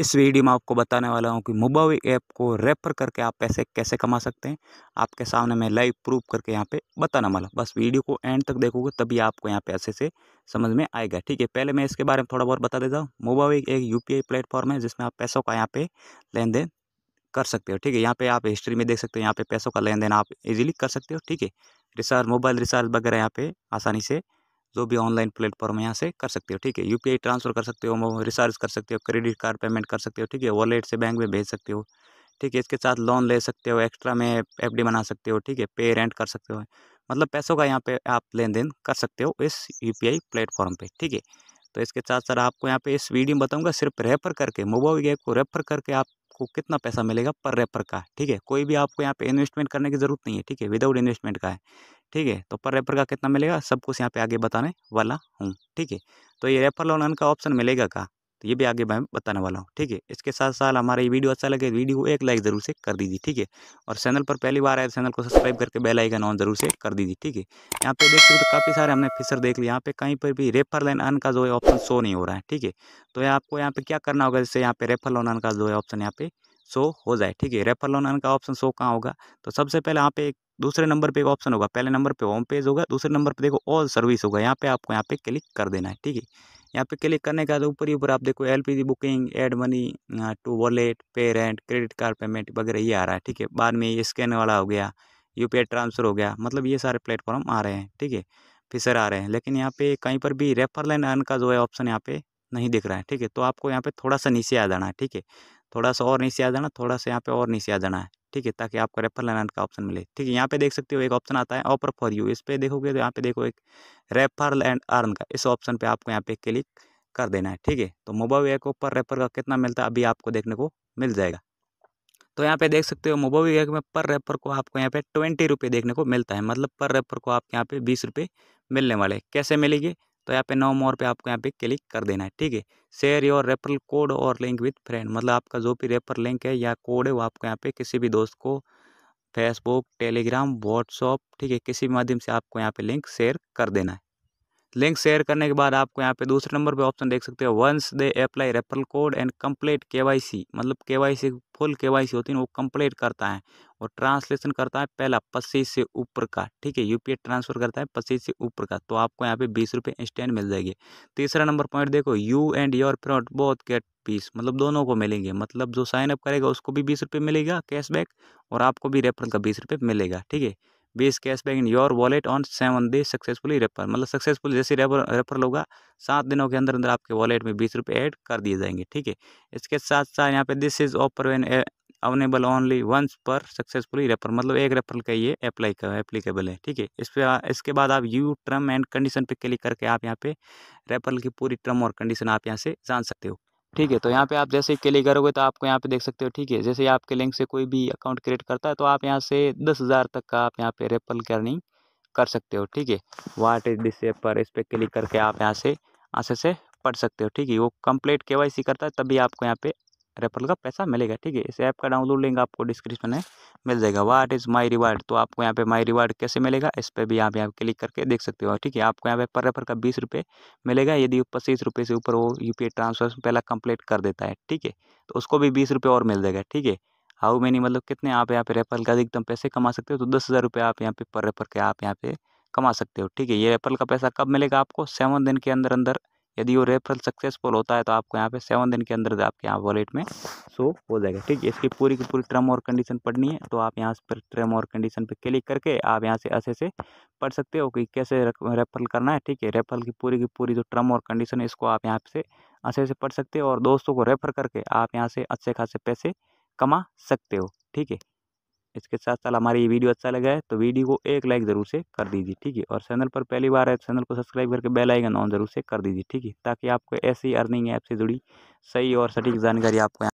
इस वीडियो में आपको बताने वाला हूँ कि मोबाइल ऐप को रेफर करके आप पैसे कैसे कमा सकते हैं आपके सामने मैं लाइव प्रूफ करके यहाँ पे बताने वाला बस वीडियो को एंड तक देखोगे तभी आपको यहाँ पे ऐसे से समझ में आएगा ठीक है पहले मैं इसके बारे में थोड़ा बहुत बता देता हूँ मोबाइल एक यू प्लेटफॉर्म है जिसमें आप पैसों का यहाँ पे लेन देन कर सकते हो ठीक है यहाँ पे आप हिस्ट्री में देख सकते हो यहाँ पे पैसों का लेन देन आप इजिली कर सकते हो ठीक है रिसार्ज मोबाइल रिसार्ज वगैरह यहाँ पे आसानी से जो भी ऑनलाइन प्लेटफॉर्म यहाँ से कर सकते हो ठीक है यूपीआई ट्रांसफ़र कर सकते हो रिचार्ज कर सकते हो क्रेडिट कार्ड पेमेंट कर सकते हो ठीक है वॉलेट से बैंक में भेज सकते हो ठीक है इसके साथ लोन ले सकते हो एक्स्ट्रा में एफ बना सकते हो ठीक है पे रेंट कर सकते हो मतलब पैसों का यहाँ पे आप लेन देन कर सकते हो इस यू पी प्लेटफॉर्म पे ठीक है तो इसके साथ सर आपको यहाँ पे इस वीडियो में बताऊँगा सिर्फ रेफर करके मोबाइल ऐप को रेफर करके आपको कितना पैसा मिलेगा पर रेफर का ठीक है कोई भी आपको यहाँ पे इन्वेस्टमेंट करने की ज़रूरत नहीं है ठीक है विदाउट इन्वेस्टमेंट का है ठीक है तो पर रेफर का कितना मिलेगा सब कुछ यहाँ पे आगे बताने वाला हूँ ठीक है तो ये रेफर लोन का ऑप्शन मिलेगा का तो ये भी आगे मैं बताने वाला हूँ ठीक है इसके साथ साथ हमारा ये वीडियो अच्छा लगे तो वीडियो को एक लाइक ज़रूर से कर दीजिए ठीक है और चैनल पर पहली बार आए तो चैनल को सब्सक्राइब करके बेल आइकन ऑन जरूर से कर दीजिए ठीक है यहाँ पे देख सकते तो काफ़ी सारे हमने फिसर देख लिया यहाँ पे कहीं पर भी रेफर लाइन अन का जो है ऑप्शन शो नहीं हो रहा है ठीक है तो ये आपको यहाँ पे क्या करना होगा जैसे यहाँ पे रेफर लोन अन का जो है ऑप्शन यहाँ पे शो हो जाए ठीक है रेफर लोन अन का ऑप्शन शो कहाँ होगा तो सबसे पहले यहाँ पे दूसरे नंबर पे एक ऑप्शन होगा पहले नंबर पे होम पेज होगा दूसरे नंबर पे देखो ऑल सर्विस होगा यहाँ पे आपको यहाँ पे क्लिक कर देना है ठीक है यहाँ पे क्लिक करने के बाद ऊपर ही ऊपर आप देखो LPG booking add money to wallet pay rent credit card payment वगैरह ये आ रहा है ठीक है बाद में ये स्कैन वाला हो गया यू ट्रांसफ़र हो गया मतलब ये सारे प्लेटफॉर्म आ रहे हैं ठीक है फिर आ रहे हैं लेकिन यहाँ पे कहीं पर भी रेफर लाइन आन का जो है ऑप्शन यहाँ पे नहीं दिख रहा है ठीक है तो आपको यहाँ पे थोड़ा सा नीचे आ जाना है ठीक है थोड़ा सा और नीचे आ जाना थोड़ा सा यहाँ पे और नीचे आ जाना है ठीक है ताकि आपको रेफर लाइन का ऑप्शन मिले ठीक है यहाँ पे देख सकते हो एक ऑप्शन आता है ऑफर फॉर यू इस पर देखोगे तो यहाँ पे देखो एक रेफर एंड अर्न का इस ऑप्शन पे आपको यहाँ पे क्लिक कर देना है ठीक है तो मोबाइल एक पर रेफर का कितना मिलता है अभी आपको देखने को मिल जाएगा तो यहाँ पे देख सकते हो मोबाइल एक में पर रेफर को आपको यहाँ पे ट्वेंटी रुपये देखने को मिलता है मतलब पर रेफर को आपके यहाँ पे बीस रुपये मिलने वाले कैसे मिलेगी तो यहाँ पे नो मोर पे आपको यहाँ पे क्लिक कर देना है ठीक है शेयर योर रेफरल कोड और लिंक विथ फ्रेंड मतलब आपका जो भी रेफर लिंक है या कोड है वो आपको यहाँ पे किसी भी दोस्त को फेसबुक टेलीग्राम व्हाट्सअप ठीक है किसी भी माध्यम से आपको यहाँ पे लिंक शेयर कर देना है लिंक शेयर करने के बाद आपको यहाँ पे दूसरे नंबर पे ऑप्शन देख सकते हो once they apply referral code and complete KYC मतलब केवाईसी फुल केवाईसी होती है वो कंप्लीट करता है और ट्रांसलेशन करता है पहला पच्चीस से ऊपर का ठीक है यूपीए ट्रांसफर करता है पच्चीस से ऊपर का तो आपको यहाँ पे बीस रुपये इंस्टेंट मिल जाएगी तीसरा नंबर पॉइंट देखो यू एंड योर प्रोट बोथ गेट पीस मतलब दोनों को मिलेंगे मतलब जो साइनअप करेगा उसको भी बीस रुपये मिलेगा कैशबैक और आपको भी रेफरल का बीस रुपये मिलेगा ठीक है बीस cash back in your wallet on seven day successfully refer मतलब सक्सेसफुल जैसे रेफर रेफर होगा सात दिनों के अंदर अंदर आपके वॉलेट में बीस रुपये ऐड कर दिए जाएंगे ठीक है इसके साथ साथ यहाँ पे this is offer when available only once पर सक्सेसफुली रेफर मतलब एक रेफर का ये अप्लाई कर एप्लीकेबल है ठीक है इस पर इसके बाद आप यू टर्म एंड कंडीशन पे क्लिक करके आप यहाँ पे रेफरल की पूरी टर्म और कंडीशन आप यहाँ से जान सकते हो ठीक है तो यहाँ पे आप जैसे ही क्लिक करोगे तो आपको यहाँ पे देख सकते हो ठीक है जैसे आपके लिंक से कोई भी अकाउंट क्रिएट करता है तो आप यहाँ से दस हज़ार तक का आप यहाँ पे रेपल करनी कर सकते हो ठीक है वाट इज दिस पर इस पर क्लिक करके आप यहाँ से आंसर से पढ़ सकते हो ठीक है वो कंप्लीट के करता है तभी आपको यहाँ पे रेफरल का पैसा मिलेगा ठीक है इस ऐप का डाउनलोड लिंक आपको डिस्क्रिप्शन में मिल जाएगा वाट इज़ माई रिवार्ड तो आपको यहाँ पे माई रिवार्ड कैसे मिलेगा इस पर भी आप यहाँ क्लिक करके देख सकते हो ठीक है आपको यहाँ पे पर रेफर का बीस रुपये मिलेगा यदि पच्चीस रुपये से ऊपर वो यू पी ट्रांसफर पहला कंप्लीट कर देता है ठीक है तो उसको भी बीस रुपये और मिल जाएगा ठीक है हाउ मैनी मतलब कितने आप यहाँ पे रेफरल का अधिकतम पैसे कमा सकते हो तो दस हज़ार रुपये आप यहाँ पे पर रेफर के आप यहाँ पे कमा सकते हो ठीक है ये रेफरल का पैसा कब मिलेगा आपको सेवन दिन के अंदर अंदर यदि वो रेफरल सक्सेसफुल होता है तो आपको यहाँ पे सेवन दिन के अंदर आपके यहाँ वॉलेट में शो हो जाएगा ठीक है इसकी पूरी की पूरी टर्म और कंडीशन पढ़नी है तो आप यहाँ पर टर्म और कंडीशन पर क्लिक करके आप यहाँ से अच्छे से पढ़ सकते हो कि कैसे रेफरल करना है ठीक है रेफरल की पूरी की पूरी जो टर्म और कंडीशन है इसको आप यहाँ से अच्छे से पढ़ सकते हो और दोस्तों को रेफर करके आप यहाँ से अच्छे खासे पैसे कमा सकते हो ठीक है इसके साथ साथ हमारी ये वीडियो अच्छा लगा है तो वीडियो को एक लाइक ज़रूर से कर दीजिए ठीक है और चैनल पर पहली बार है तो चैनल को सब्सक्राइब करके बेल आइकन ऑन जरूर से कर दीजिए ठीक है ताकि आपको ऐसी अर्निंग ऐप से जुड़ी सही और सटीक जानकारी आपको